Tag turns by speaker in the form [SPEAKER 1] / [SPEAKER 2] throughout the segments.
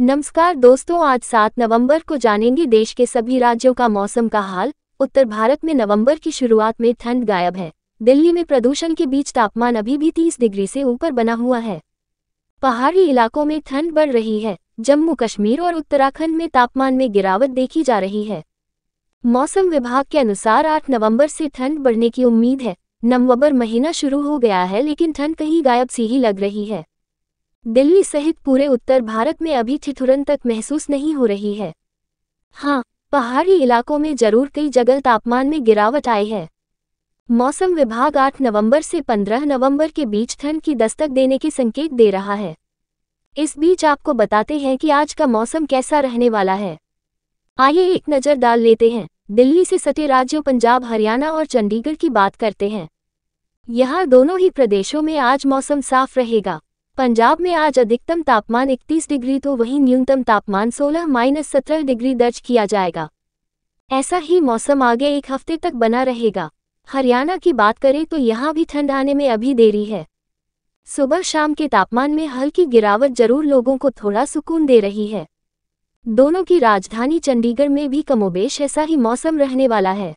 [SPEAKER 1] नमस्कार दोस्तों आज 7 नवंबर को जानेंगे देश के सभी राज्यों का मौसम का हाल उत्तर भारत में नवंबर की शुरुआत में ठंड गायब है दिल्ली में प्रदूषण के बीच तापमान अभी भी 30 डिग्री से ऊपर बना हुआ है पहाड़ी इलाकों में ठंड बढ़ रही है जम्मू कश्मीर और उत्तराखंड में तापमान में गिरावट देखी जा रही है मौसम विभाग के अनुसार आठ नवम्बर से ठंड बढ़ने की उम्मीद है नवंबर महीना शुरू हो गया है लेकिन ठंड कहीं गायब सी ही लग रही है दिल्ली सहित पूरे उत्तर भारत में अभी ठिठुरन तक महसूस नहीं हो रही है हाँ पहाड़ी इलाकों में जरूर कई जगह तापमान में गिरावट आई है मौसम विभाग 8 नवंबर से 15 नवंबर के बीच ठंड की दस्तक देने के संकेत दे रहा है इस बीच आपको बताते हैं कि आज का मौसम कैसा रहने वाला है आइए एक नज़र डाल लेते हैं दिल्ली से सटे राज्यों पंजाब हरियाणा और चंडीगढ़ की बात करते हैं यहाँ दोनों ही प्रदेशों में आज मौसम साफ रहेगा पंजाब में आज अधिकतम तापमान 31 डिग्री तो वहीं न्यूनतम तापमान 16 माइनस सत्रह डिग्री दर्ज किया जाएगा ऐसा ही मौसम आगे एक हफ्ते तक बना रहेगा हरियाणा की बात करें तो यहाँ भी ठंड आने में अभी देरी है सुबह शाम के तापमान में हल्की गिरावट जरूर लोगों को थोड़ा सुकून दे रही है दोनों की राजधानी चंडीगढ़ में भी कमोबेश ऐसा ही मौसम रहने वाला है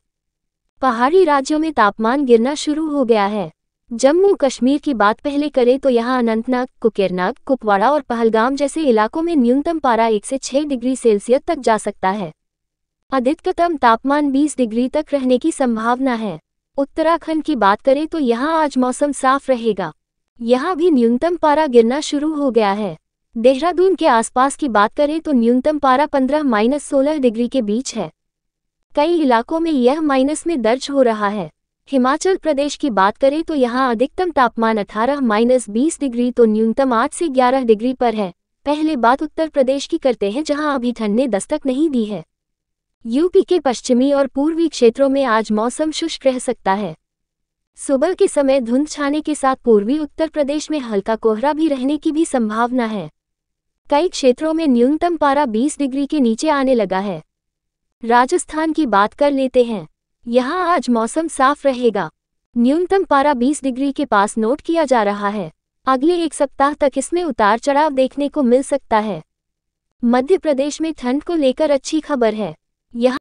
[SPEAKER 1] पहाड़ी राज्यों में तापमान गिरना शुरू हो गया है जम्मू कश्मीर की बात पहले करें तो यहां अनंतनाग कुकेरनाग कुपवाड़ा और पहलगाम जैसे इलाकों में न्यूनतम पारा एक से छह डिग्री सेल्सियस तक जा सकता है अधिकतम तापमान 20 डिग्री तक रहने की संभावना है उत्तराखंड की बात करें तो यहाँ आज मौसम साफ रहेगा यहाँ भी न्यूनतम पारा गिरना शुरू हो गया है देहरादून के आसपास की बात करें तो न्यूनतम पारा 15 माइनस सोलह डिग्री के बीच है कई इलाकों में यह माइनस में दर्ज हो रहा है हिमाचल प्रदेश की बात करें तो यहाँ अधिकतम तापमान अठारह माइनस बीस डिग्री तो न्यूनतम आठ से ग्यारह डिग्री पर है पहले बात उत्तर प्रदेश की करते हैं जहाँ अभी ठंड ने दस्तक नहीं दी है यूपी के पश्चिमी और पूर्वी क्षेत्रों में आज मौसम शुष्क रह सकता है सुबह के समय धुंध छाने के साथ पूर्वी उत्तर प्रदेश में हल्का कोहरा भी रहने की भी संभावना है कई क्षेत्रों में न्यूनतम पारा 20 डिग्री के नीचे आने लगा है राजस्थान की बात कर लेते हैं यहाँ आज मौसम साफ रहेगा न्यूनतम पारा 20 डिग्री के पास नोट किया जा रहा है अगले एक सप्ताह तक इसमें उतार चढ़ाव देखने को मिल सकता है मध्य प्रदेश में ठंड को लेकर अच्छी खबर है यहाँ